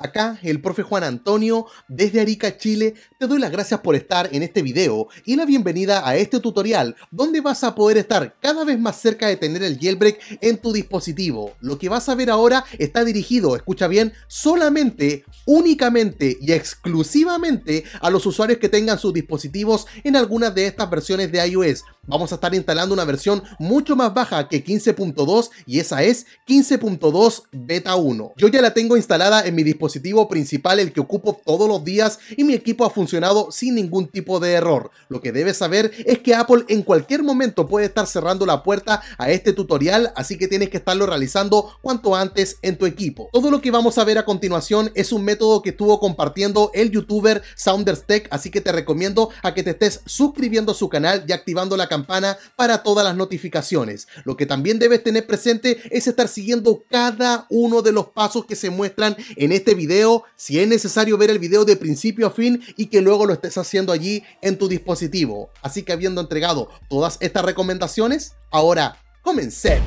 Acá el profe Juan Antonio desde Arica, Chile, te doy las gracias por estar en este video y la bienvenida a este tutorial donde vas a poder estar cada vez más cerca de tener el jailbreak en tu dispositivo. Lo que vas a ver ahora está dirigido, escucha bien, solamente, únicamente y exclusivamente a los usuarios que tengan sus dispositivos en algunas de estas versiones de iOS. Vamos a estar instalando una versión mucho más baja que 15.2 y esa es 15.2 beta 1. Yo ya la tengo instalada en mi dispositivo principal el que ocupo todos los días y mi equipo ha funcionado sin ningún tipo de error. Lo que debes saber es que Apple en cualquier momento puede estar cerrando la puerta a este tutorial, así que tienes que estarlo realizando cuanto antes en tu equipo. Todo lo que vamos a ver a continuación es un método que estuvo compartiendo el youtuber Sounders Tech, así que te recomiendo a que te estés suscribiendo a su canal y activando la campana para todas las notificaciones. Lo que también debes tener presente es estar siguiendo cada uno de los pasos que se muestran en este video, si es necesario ver el video de principio a fin y que luego lo estés haciendo allí en tu dispositivo. Así que habiendo entregado todas estas recomendaciones, ahora comencemos.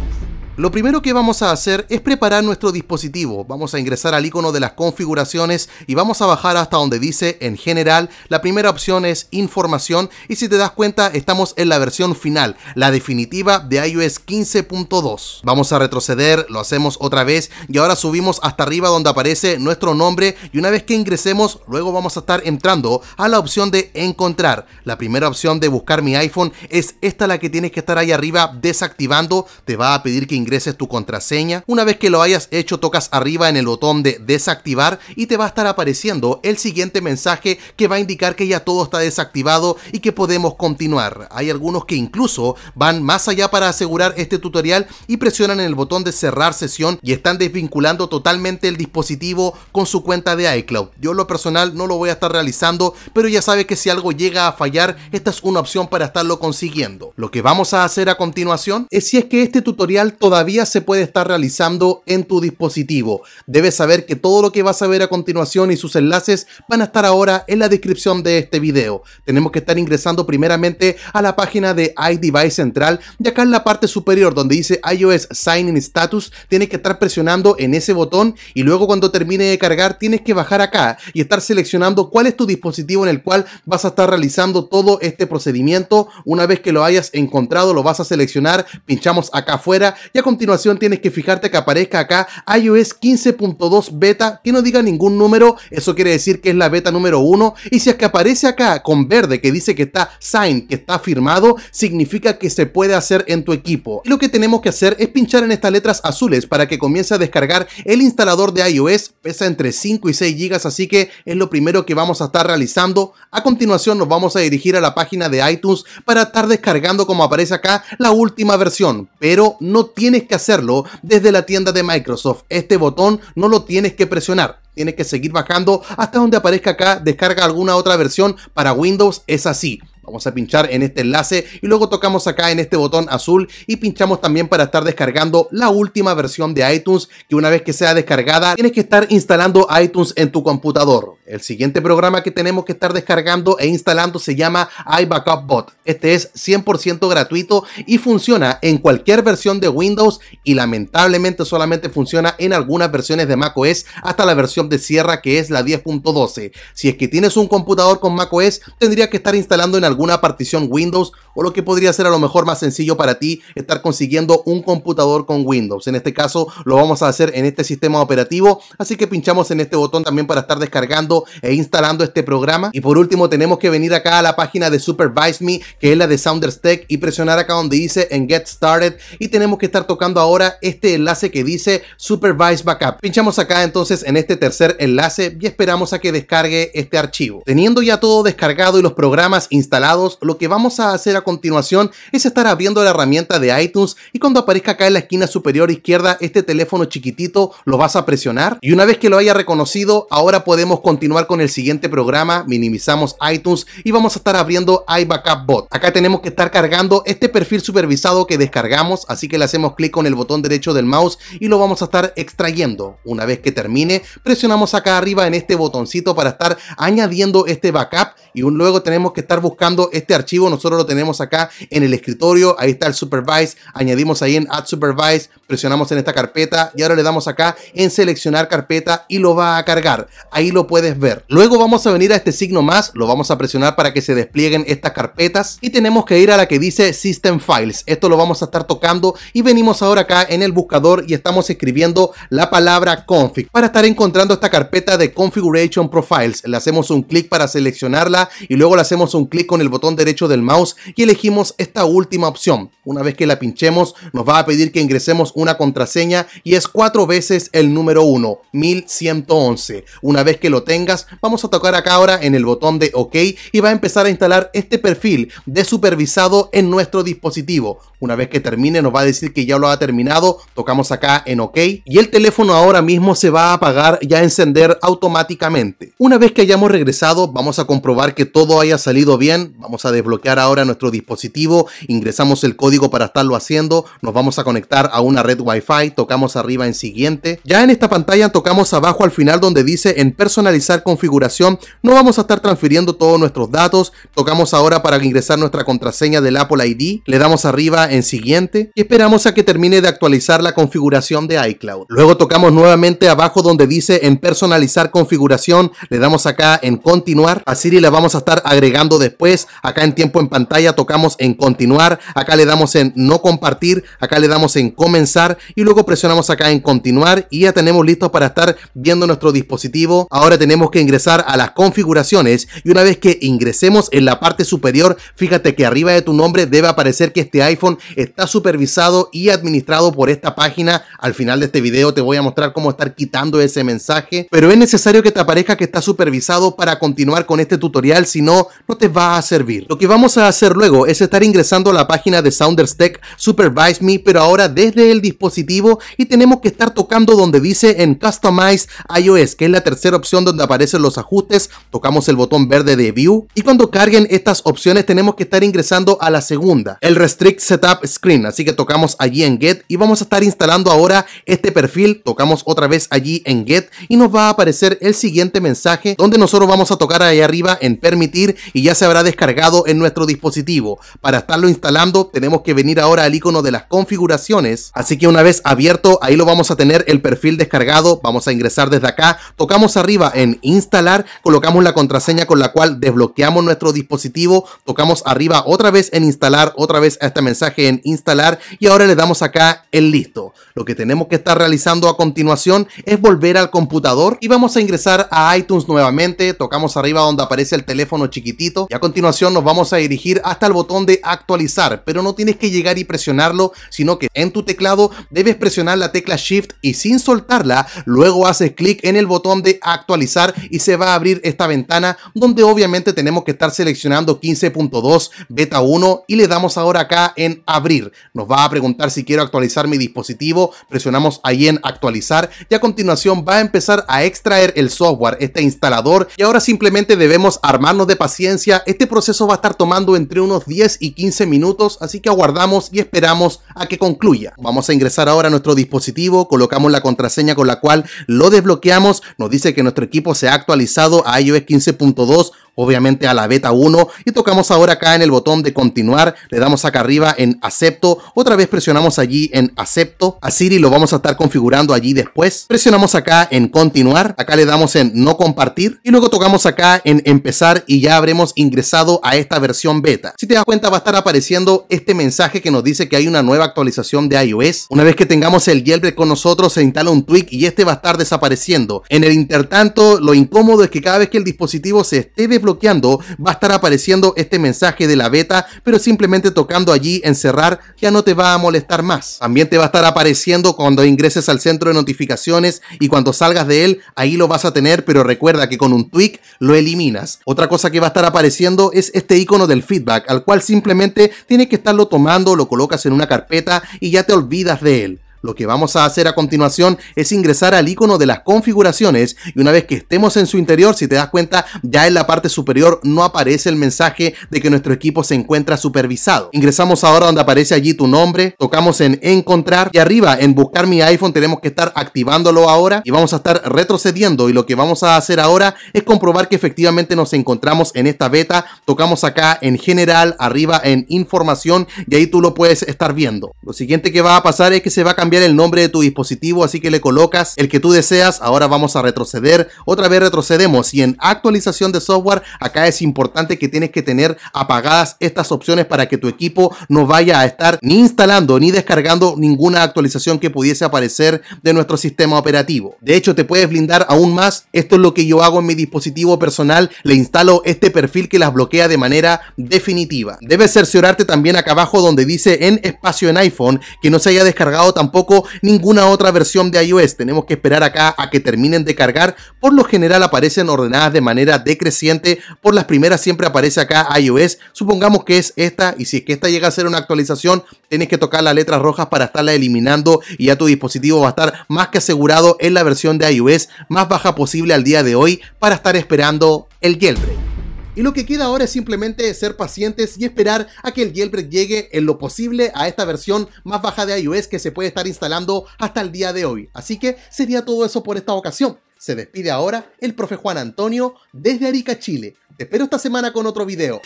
Lo primero que vamos a hacer es preparar nuestro dispositivo. Vamos a ingresar al icono de las configuraciones y vamos a bajar hasta donde dice en general. La primera opción es información y si te das cuenta estamos en la versión final, la definitiva de iOS 15.2. Vamos a retroceder, lo hacemos otra vez y ahora subimos hasta arriba donde aparece nuestro nombre y una vez que ingresemos luego vamos a estar entrando a la opción de encontrar. La primera opción de buscar mi iPhone es esta la que tienes que estar ahí arriba desactivando. Te va a pedir que ingreses tu contraseña. Una vez que lo hayas hecho, tocas arriba en el botón de desactivar y te va a estar apareciendo el siguiente mensaje que va a indicar que ya todo está desactivado y que podemos continuar. Hay algunos que incluso van más allá para asegurar este tutorial y presionan en el botón de cerrar sesión y están desvinculando totalmente el dispositivo con su cuenta de iCloud. Yo lo personal no lo voy a estar realizando, pero ya sabes que si algo llega a fallar, esta es una opción para estarlo consiguiendo. Lo que vamos a hacer a continuación es si es que este tutorial todavía se puede estar realizando en tu dispositivo. Debes saber que todo lo que vas a ver a continuación y sus enlaces van a estar ahora en la descripción de este video. Tenemos que estar ingresando primeramente a la página de iDevice Central y acá en la parte superior donde dice iOS Sign in Status tienes que estar presionando en ese botón y luego cuando termine de cargar tienes que bajar acá y estar seleccionando cuál es tu dispositivo en el cual vas a estar realizando todo este procedimiento. Una vez que lo hayas encontrado lo vas a seleccionar, pinchamos acá afuera y a continuación tienes que fijarte que aparezca acá iOS 15.2 beta, que no diga ningún número, eso quiere decir que es la beta número 1, y si es que aparece acá con verde que dice que está signed, que está firmado, significa que se puede hacer en tu equipo. lo que tenemos que hacer es pinchar en estas letras azules para que comience a descargar el instalador de iOS, pesa entre 5 y 6 gigas así que es lo primero que vamos a estar realizando. A continuación nos vamos a dirigir a la página de iTunes para estar descargando como aparece acá la última versión, pero no tiene tienes que hacerlo desde la tienda de Microsoft. Este botón no lo tienes que presionar. Tienes que seguir bajando hasta donde aparezca acá, descarga alguna otra versión para Windows, es así. Vamos a pinchar en este enlace y luego tocamos acá en este botón azul y pinchamos también para estar descargando la última versión de iTunes que una vez que sea descargada tienes que estar instalando iTunes en tu computador. El siguiente programa que tenemos que estar descargando e instalando se llama iBackupBot. Este es 100% gratuito y funciona en cualquier versión de Windows y lamentablemente solamente funciona en algunas versiones de macOS hasta la versión de Sierra que es la 10.12. Si es que tienes un computador con macOS tendría que estar instalando en una partición Windows o lo que podría ser a lo mejor más sencillo para ti estar consiguiendo un computador con Windows. En este caso lo vamos a hacer en este sistema operativo, así que pinchamos en este botón también para estar descargando e instalando este programa. Y por último tenemos que venir acá a la página de Supervise Me, que es la de Sounders Tech, y presionar acá donde dice en Get Started y tenemos que estar tocando ahora este enlace que dice Supervise Backup. Pinchamos acá entonces en este tercer enlace y esperamos a que descargue este archivo. Teniendo ya todo descargado y los programas instalados, lo que vamos a hacer a continuación es estar abriendo la herramienta de iTunes y cuando aparezca acá en la esquina superior izquierda este teléfono chiquitito lo vas a presionar y una vez que lo haya reconocido ahora podemos continuar con el siguiente programa, minimizamos iTunes y vamos a estar abriendo iBackup Bot. Acá tenemos que estar cargando este perfil supervisado que descargamos, así que le hacemos clic con el botón derecho del mouse y lo vamos a estar extrayendo. Una vez que termine presionamos acá arriba en este botoncito para estar añadiendo este backup y luego tenemos que estar buscando este archivo nosotros lo tenemos acá en el escritorio. Ahí está el Supervise. Añadimos ahí en Add Supervise. Presionamos en esta carpeta y ahora le damos acá en seleccionar carpeta y lo va a cargar. Ahí lo puedes ver. Luego vamos a venir a este signo más. Lo vamos a presionar para que se desplieguen estas carpetas y tenemos que ir a la que dice System Files. Esto lo vamos a estar tocando y venimos ahora acá en el buscador y estamos escribiendo la palabra config para estar encontrando esta carpeta de Configuration Profiles. Le hacemos un clic para seleccionarla y luego le hacemos un clic con el botón derecho del mouse y elegimos esta última opción. Una vez que la pinchemos, nos va a pedir que ingresemos una contraseña y es cuatro veces el número 1, 1111. Una vez que lo tengas, vamos a tocar acá ahora en el botón de OK y va a empezar a instalar este perfil de supervisado en nuestro dispositivo. Una vez que termine, nos va a decir que ya lo ha terminado. Tocamos acá en OK y el teléfono ahora mismo se va a apagar y a encender automáticamente. Una vez que hayamos regresado, vamos a comprobar que todo haya salido bien Vamos a desbloquear ahora nuestro dispositivo, ingresamos el código para estarlo haciendo, nos vamos a conectar a una red Wi-Fi, tocamos arriba en siguiente. Ya en esta pantalla tocamos abajo al final donde dice en personalizar configuración, no vamos a estar transfiriendo todos nuestros datos, tocamos ahora para ingresar nuestra contraseña del Apple ID, le damos arriba en siguiente y esperamos a que termine de actualizar la configuración de iCloud. Luego tocamos nuevamente abajo donde dice en personalizar configuración, le damos acá en continuar, Así y la vamos a estar agregando después acá en tiempo en pantalla tocamos en continuar, acá le damos en no compartir, acá le damos en comenzar y luego presionamos acá en continuar y ya tenemos listos para estar viendo nuestro dispositivo. Ahora tenemos que ingresar a las configuraciones y una vez que ingresemos en la parte superior, fíjate que arriba de tu nombre debe aparecer que este iPhone está supervisado y administrado por esta página. Al final de este video te voy a mostrar cómo estar quitando ese mensaje, pero es necesario que te aparezca que está supervisado para continuar con este tutorial, si no, no te vas a lo que vamos a hacer luego es estar ingresando a la página de Sounders Tech Supervise Me, pero ahora desde el dispositivo y tenemos que estar tocando donde dice en Customize iOS, que es la tercera opción donde aparecen los ajustes. Tocamos el botón verde de View y cuando carguen estas opciones tenemos que estar ingresando a la segunda, el Restrict Setup Screen. Así que tocamos allí en Get y vamos a estar instalando ahora este perfil. Tocamos otra vez allí en Get y nos va a aparecer el siguiente mensaje donde nosotros vamos a tocar ahí arriba en Permitir y ya se habrá descargado cargado en nuestro dispositivo. Para estarlo instalando tenemos que venir ahora al icono de las configuraciones. Así que una vez abierto, ahí lo vamos a tener el perfil descargado. Vamos a ingresar desde acá. Tocamos arriba en instalar, colocamos la contraseña con la cual desbloqueamos nuestro dispositivo. Tocamos arriba otra vez en instalar, otra vez a este mensaje en instalar y ahora le damos acá el listo. Lo que tenemos que estar realizando a continuación es volver al computador y vamos a ingresar a iTunes nuevamente. Tocamos arriba donde aparece el teléfono chiquitito y a continuación nos vamos a dirigir hasta el botón de actualizar, pero no tienes que llegar y presionarlo, sino que en tu teclado debes presionar la tecla Shift y sin soltarla, luego haces clic en el botón de actualizar y se va a abrir esta ventana donde obviamente tenemos que estar seleccionando 15.2 beta 1 y le damos ahora acá en abrir. Nos va a preguntar si quiero actualizar mi dispositivo, presionamos ahí en actualizar y a continuación va a empezar a extraer el software, este instalador y ahora simplemente debemos armarnos de paciencia. Este proceso va a estar tomando entre unos 10 y 15 minutos, así que aguardamos y esperamos a que concluya. Vamos a ingresar ahora a nuestro dispositivo, colocamos la contraseña con la cual lo desbloqueamos, nos dice que nuestro equipo se ha actualizado a iOS 15.2 obviamente a la beta 1 y tocamos ahora acá en el botón de continuar, le damos acá arriba en acepto, otra vez presionamos allí en acepto, a Siri lo vamos a estar configurando allí después, presionamos acá en continuar, acá le damos en no compartir y luego tocamos acá en empezar y ya habremos ingresado a esta versión beta. Si te das cuenta va a estar apareciendo este mensaje que nos dice que hay una nueva actualización de iOS, una vez que tengamos el jailbreak con nosotros se instala un tweak y este va a estar desapareciendo. En el intertanto lo incómodo es que cada vez que el dispositivo se esté bloqueando va a estar apareciendo este mensaje de la beta, pero simplemente tocando allí en cerrar ya no te va a molestar más. También te va a estar apareciendo cuando ingreses al centro de notificaciones y cuando salgas de él, ahí lo vas a tener, pero recuerda que con un tweak lo eliminas. Otra cosa que va a estar apareciendo es este icono del feedback, al cual simplemente tienes que estarlo tomando, lo colocas en una carpeta y ya te olvidas de él. Lo que vamos a hacer a continuación es ingresar al icono de las configuraciones y una vez que estemos en su interior, si te das cuenta, ya en la parte superior no aparece el mensaje de que nuestro equipo se encuentra supervisado. Ingresamos ahora donde aparece allí tu nombre, tocamos en encontrar y arriba en buscar mi iPhone tenemos que estar activándolo ahora y vamos a estar retrocediendo y lo que vamos a hacer ahora es comprobar que efectivamente nos encontramos en esta beta. Tocamos acá en general, arriba en información y ahí tú lo puedes estar viendo. Lo siguiente que va a pasar es que se va a cambiar el nombre de tu dispositivo, así que le colocas el que tú deseas. Ahora vamos a retroceder. Otra vez retrocedemos y en actualización de software, acá es importante que tienes que tener apagadas estas opciones para que tu equipo no vaya a estar ni instalando ni descargando ninguna actualización que pudiese aparecer de nuestro sistema operativo. De hecho, te puedes blindar aún más. Esto es lo que yo hago en mi dispositivo personal. Le instalo este perfil que las bloquea de manera definitiva. Debes cerciorarte también acá abajo donde dice en espacio en iPhone que no se haya descargado tampoco ninguna otra versión de iOS. Tenemos que esperar acá a que terminen de cargar. Por lo general aparecen ordenadas de manera decreciente. Por las primeras siempre aparece acá iOS. Supongamos que es esta y si es que esta llega a ser una actualización, tienes que tocar las letras rojas para estarla eliminando y ya tu dispositivo va a estar más que asegurado en la versión de iOS más baja posible al día de hoy para estar esperando el jailbreak y lo que queda ahora es simplemente ser pacientes y esperar a que el jailbreak llegue en lo posible a esta versión más baja de iOS que se puede estar instalando hasta el día de hoy. Así que sería todo eso por esta ocasión. Se despide ahora el profe Juan Antonio desde Arica, Chile. Te espero esta semana con otro video.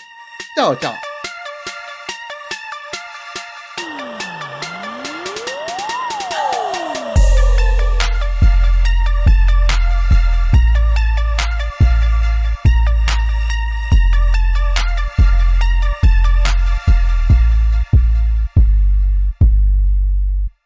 Chao, chao.